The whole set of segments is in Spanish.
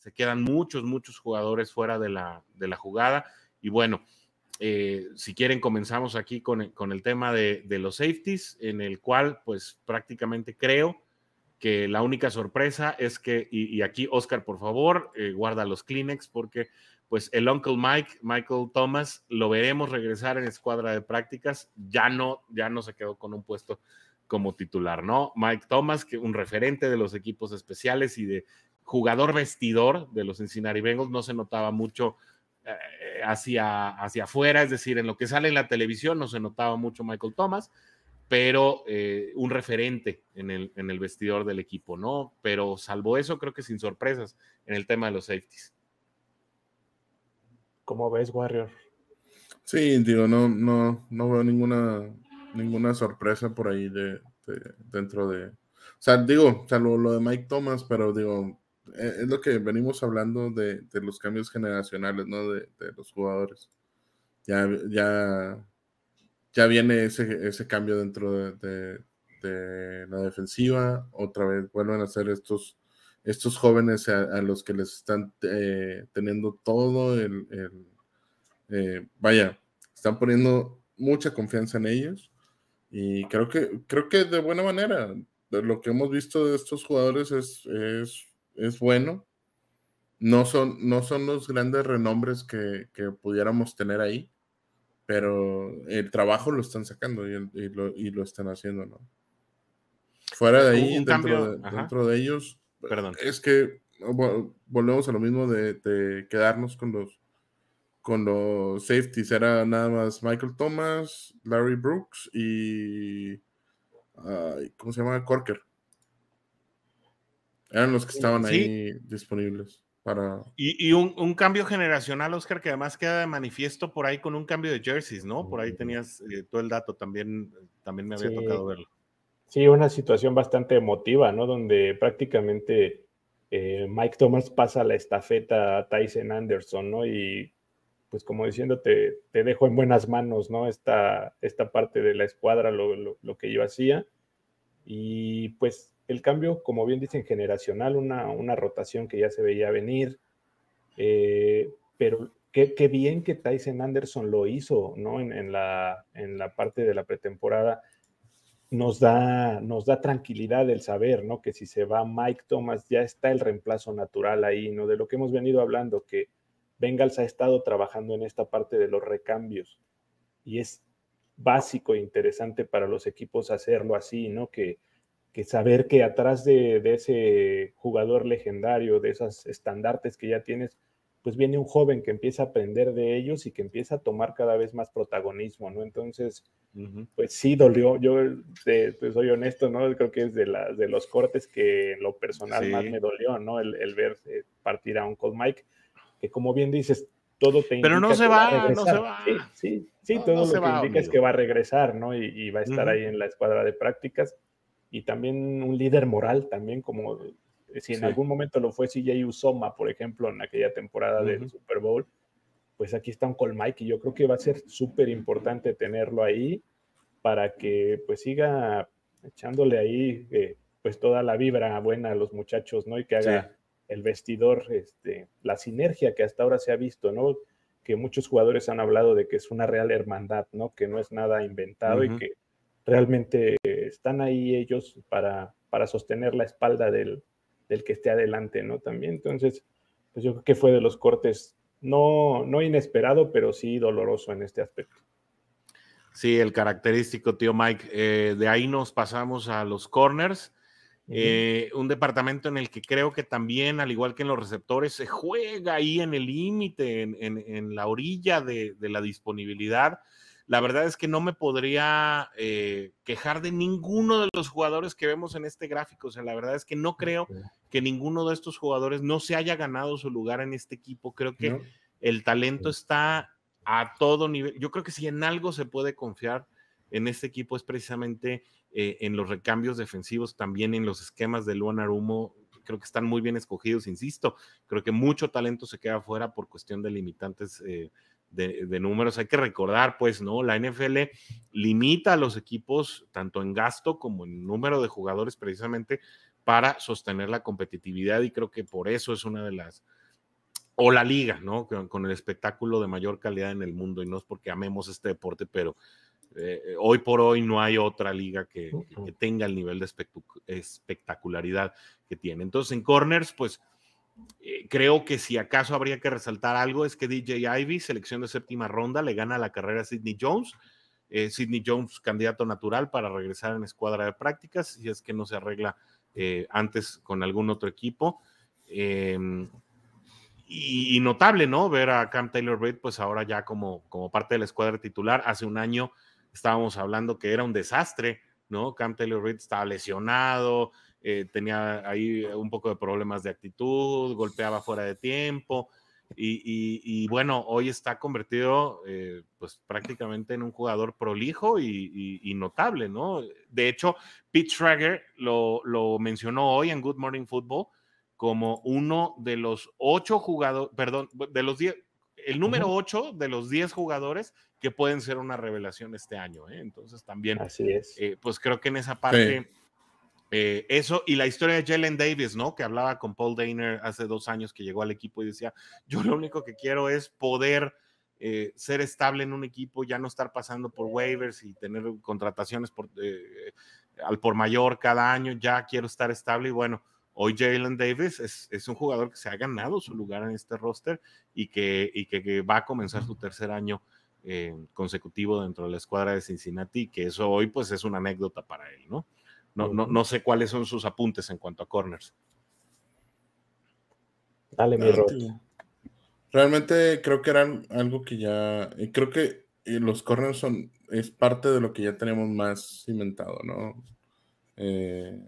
se quedan muchos, muchos jugadores fuera de la, de la jugada. Y bueno, eh, si quieren comenzamos aquí con, con el tema de, los safeties, en el cual pues prácticamente creo que la única sorpresa es que, y, aquí Oscar, por favor, eh, guarda los Kleenex porque pues el Uncle Mike, Michael Thomas, lo veremos regresar en escuadra de prácticas, ya no, ya no se quedó con un puesto como titular, ¿no? Mike Thomas, que un referente de los equipos especiales y de jugador vestidor de los Cincinnati Bengals, no se notaba mucho eh, hacia, hacia afuera, es decir, en lo que sale en la televisión no se notaba mucho Michael Thomas, pero eh, un referente en el, vestidor del equipo, ¿no? Pero salvo eso, creo que sin sorpresas en el tema de los safeties. ¿Cómo ves, Warrior? Sí, digo, no, no, no veo ninguna, ninguna sorpresa por ahí dentro de, o sea, digo, salvo lo, de Mike Thomas, pero digo, eh, es lo que venimos hablando de, los cambios generacionales, ¿no? De, los jugadores. Ya, ya, ya viene ese, ese cambio dentro de, la defensiva. Otra vez vuelven a ser estos, estos jóvenes a, los que les están eh, teniendo todo el, eh, vaya, están poniendo mucha confianza en ellos. Y creo que, creo que de buena manera, lo que hemos visto de estos jugadores es, es es bueno. No son, no son los grandes renombres que, pudiéramos tener ahí, pero el trabajo lo están sacando y, lo, están haciendo, ¿no? Fuera de ahí, dentro de, ellos, Perdón. es que volvemos a lo mismo de, de quedarnos con los con los safeties era nada más Michael Thomas, Larry Brooks y ¿cómo se llama? Corker. Eran los que estaban ahí disponibles. Para... Y, y un, un, cambio generacional, Oscar, que además queda de manifiesto por ahí con un cambio de jerseys, ¿no? Por ahí tenías eh, todo el dato, también, eh, también me había tocado verlo. Sí, una situación bastante emotiva, ¿no? Donde prácticamente eh, Mike Thomas pasa la estafeta a Tyson Anderson, ¿no? Y pues como diciéndote, te dejo en buenas manos, ¿no? Esta, esta parte de la escuadra, lo, lo, lo que yo hacía. Y pues el cambio, como bien dicen, generacional, una, rotación que ya se veía venir, eh, pero qué, bien que Tyson Anderson lo hizo, ¿no? En, la, en la parte de la pretemporada nos da, nos da tranquilidad el saber, ¿no? Que si se va Mike Thomas, ya está el reemplazo natural ahí, ¿no? De lo que hemos venido hablando, que Bengals ha estado trabajando en esta parte de los recambios y es básico e interesante para los equipos hacerlo así, ¿no? Que que saber que atrás de, ese jugador legendario, de esos estandartes que ya tienes, pues viene un joven que empieza a aprender de ellos y que empieza a tomar cada vez más protagonismo, ¿no? Entonces, pues sí dolió, yo soy honesto, ¿no? Creo que es de, de los cortes que en lo personal más me dolió, ¿no? El, ver eh, partir a un Cold Mike, que como bien dices, todo te Pero no se va, no se va. Sí, sí, todo lo que indica es que va a regresar, ¿no? Y, va a estar ahí en la escuadra de prácticas y también un líder moral, también como si en algún momento lo fue CJ Usoma, por ejemplo, en aquella temporada del Super Bowl, pues aquí está un Colmike y yo creo que va a ser súper importante tenerlo ahí para que pues siga echándole ahí eh, pues toda la vibra buena a los muchachos, ¿no? Y que haga el vestidor, este, la sinergia que hasta ahora se ha visto, ¿no? Que muchos jugadores han hablado de que es una real hermandad, ¿no? Que no es nada inventado y que realmente están ahí ellos para, para sostener la espalda del, que esté adelante, ¿no? También, entonces, pues yo creo que fue de los cortes, no, no inesperado, pero sí doloroso en este aspecto. Sí, el característico, tío Mike. Eh, de ahí nos pasamos a los corners. Eh, un departamento en el que creo que también, al igual que en los receptores, se juega ahí en el límite, en, la orilla de, de la disponibilidad. La verdad es que no me podría eh, quejar de ninguno de los jugadores que vemos en este gráfico. O sea, la verdad es que no creo que ninguno de estos jugadores no se haya ganado su lugar en este equipo. Creo que el talento está a todo nivel. Yo creo que si en algo se puede confiar en este equipo es precisamente eh, en los recambios defensivos, también en los esquemas de Luan Arumo. Creo que están muy bien escogidos, insisto. Creo que mucho talento se queda fuera por cuestión de limitantes. Eh, de, números. Hay que recordar, pues, ¿no? La NFL limita a los equipos tanto en gasto como en número de jugadores precisamente para sostener la competitividad y creo que por eso es una de las o la liga, ¿no? Con, el espectáculo de mayor calidad en el mundo y no es porque amemos este deporte, pero eh, hoy por hoy no hay otra liga que, que tenga el nivel de espectacularidad que tiene. Entonces, en corners, pues eh, creo que si acaso habría que resaltar algo es que DJ Ivy, selección de séptima ronda, le gana la carrera a Sidney Jones. Eh, Sidney Jones, candidato natural para regresar en escuadra de prácticas, si es que no se arregla eh, antes con algún otro equipo. Em, y, notable, ¿no? Ver a Cam Taylor reed pues ahora ya como, como parte de la escuadra titular. Hace un año estábamos hablando que era un desastre, ¿no? Cam Taylor reed estaba lesionado, eh, tenía ahí un poco de problemas de actitud, golpeaba fuera de tiempo. Y, bueno, hoy está convertido eh, pues prácticamente en un jugador prolijo y, notable, ¿no? De hecho, Pete Schrager lo, lo mencionó hoy en Good Morning Football como uno de los ocho jugadores, perdón, de los diez, el número ocho de los diez jugadores que pueden ser una revelación este año. ¿eh? Entonces también, eh, pues creo que en esa parte eh, eso y la historia de Jalen Davis, ¿no? Que hablaba con Paul Dainer hace dos años que llegó al equipo y decía, yo lo único que quiero es poder eh, ser estable en un equipo, ya no estar pasando por waivers y tener contrataciones por, eh, al por mayor cada año, ya quiero estar estable y bueno. Hoy Jalen Davis es, un jugador que se ha ganado su lugar en este roster y que, que va a comenzar su tercer año consecutivo dentro de la escuadra de Cincinnati, que eso hoy pues es una anécdota para él, ¿no? No, no, no sé cuáles son sus apuntes en cuanto a corners. Dale, mi realmente, realmente creo que eran algo que ya. Eh, creo que eh, los corners son. Es parte de lo que ya tenemos más cimentado, ¿no? Eh,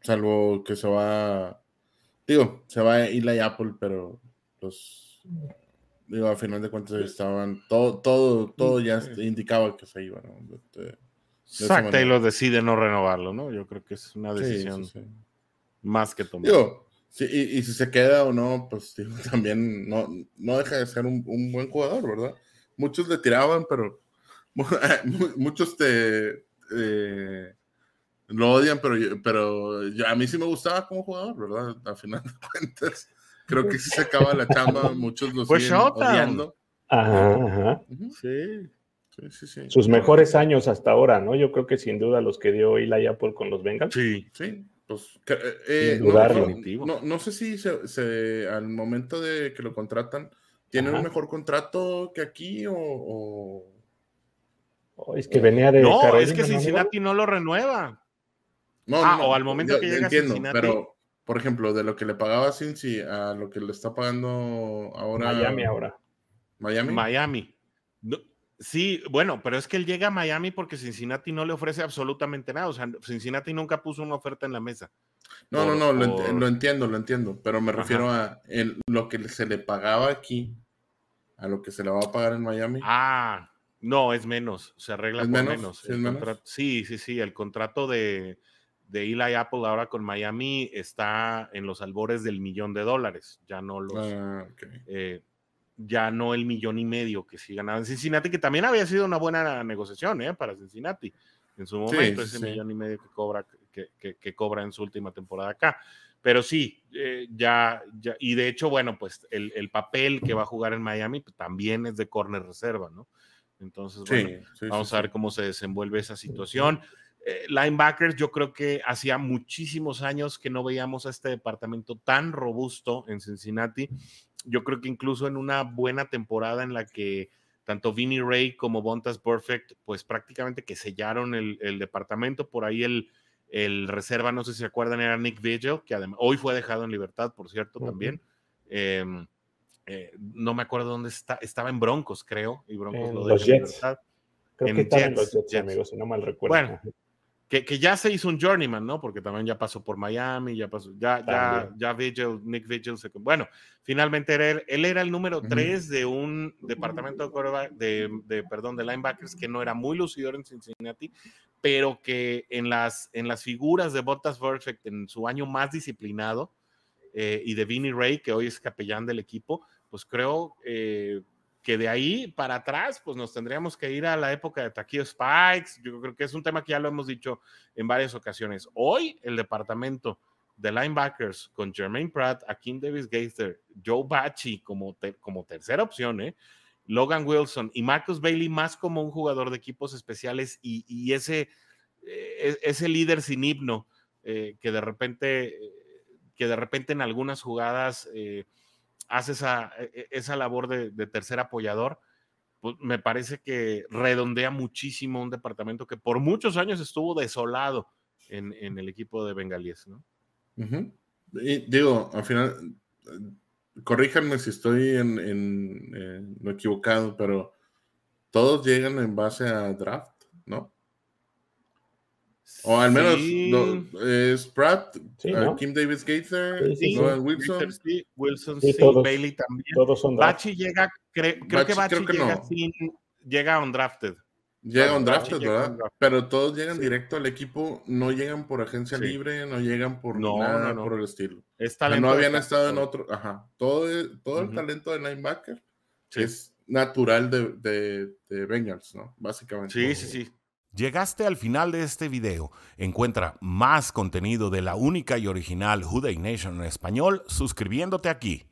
salvo que se va. Digo, se va Eli Apple, pero los. Digo, a final de cuentas estaban. Todo, todo, todo ya indicaba que se iba, ¿no? Este, Exacto, y lo decide no renovarlo, ¿no? Yo creo que es una decisión más que tomada. Y, si se queda o no, pues también no, deja de ser un, buen jugador, ¿verdad? Muchos le tiraban, pero muchos te lo odian, pero, a mí sí me gustaba como jugador, ¿verdad? Al final de cuentas, creo que si se acaba la chamba, muchos lo siguen odiando. ajá. Sí. Sus mejores años hasta ahora, ¿no? Yo creo que sin duda los que dio Eli Apple con los Bengals. Sí, sí. Pues, eh, sin eh, No, sé si al momento de que lo contratan, ¿tienen un mejor contrato que aquí o, oh, es que venía de. No, es que Cincinnati ¿no? lo renueva. No, ah, o al momento que llega entiendo, Cincinnati. Pero, por ejemplo, de lo que le pagaba Cincy a lo que le está pagando ahora. Miami ahora. Miami. Miami. Sí, bueno, pero es que él llega a Miami porque Cincinnati no le ofrece absolutamente nada. O sea, Cincinnati nunca puso una oferta en la mesa. No, no, no, Lo, entiendo, lo entiendo, pero me refiero a lo que se le pagaba aquí, a lo que se le va a pagar en Miami. Ah, no, es menos, se arregla con menos. Sí, sí, sí, el contrato de, de Eli Apple ahora con Miami está en los albores del millón de dólares, ya no los... Ah, okay. Eh, ya no el millón y medio que sí en Cincinnati, que también había sido una buena negociación ¿eh? para Cincinnati en su momento, ese millón y medio que cobra, que, cobra en su última temporada acá. Pero sí, eh, ya, y de hecho, bueno, pues el, papel que va a jugar en Miami pues, también es de corner reserva, ¿no? Entonces, bueno, vamos a ver cómo se desenvuelve esa situación. Eh, linebackers, yo creo que hacía muchísimos años que no veíamos a este departamento tan robusto en Cincinnati yo creo que incluso en una buena temporada en la que tanto Vinny Ray como Bontas Perfect, pues prácticamente que sellaron el, departamento. Por ahí el, el, reserva, no sé si se acuerdan, era Nick Vigil, que además, hoy fue dejado en libertad, por cierto, también. Em, eh, no me acuerdo dónde está, estaba en Broncos, creo, y Broncos lo dejó los en Libertad. que si no mal recuerdo. Bueno, que, ya se hizo un journeyman, ¿no? Porque también ya pasó por Miami, ya pasó, ya, ya, ya Vigil, Nick Vigil, bueno, finalmente era él, él, era el número tres de un departamento de, de, de, perdón, de linebackers que no era muy lucidor en Cincinnati, pero que en las, en las figuras de Bottas Perfect, en su año más disciplinado, eh, y de Vinnie Ray, que hoy es capellán del equipo, pues creo eh, que de ahí para atrás, pues nos tendríamos que ir a la época de Taquillo Spikes. Yo creo que es un tema que ya lo hemos dicho en varias ocasiones. Hoy el departamento de linebackers con Jermaine Pratt, Akin Davis Gaither, Joe Bachi como, tercera opción, ¿eh? Logan Wilson y Marcus Bailey más como un jugador de equipos especiales y, eh, ese, líder sin himno eh, que de repente que de repente en algunas jugadas hace esa, e, e, esa labor de, tercer apoyador, pues me parece que redondea muchísimo un departamento que por muchos años estuvo desolado en, el equipo de Bengalíes, ¿no? y digo, al final, eh, corríjanme si estoy en, en, eh, equivocado, pero todos llegan en base a draft, ¿no? O al menos Spratt, eh, Kim Davis Gaither, Wilson. Wilson Bailey también. Todos Bachi llega, creo que Bachi creo llega no. llega undrafted. Llega undrafted, ¿verdad? Pero todos llegan directo al equipo, no llegan por agencia libre, no llegan por no, nada por el estilo. Es no habían estado en otro, ajá. Todo, e, todo el talento de linebacker es natural de, de, de Bengals, ¿no? Básicamente. Sí, sí, sí. Llegaste al final de este video. Encuentra más contenido de la única y original Houday Nation en español suscribiéndote aquí.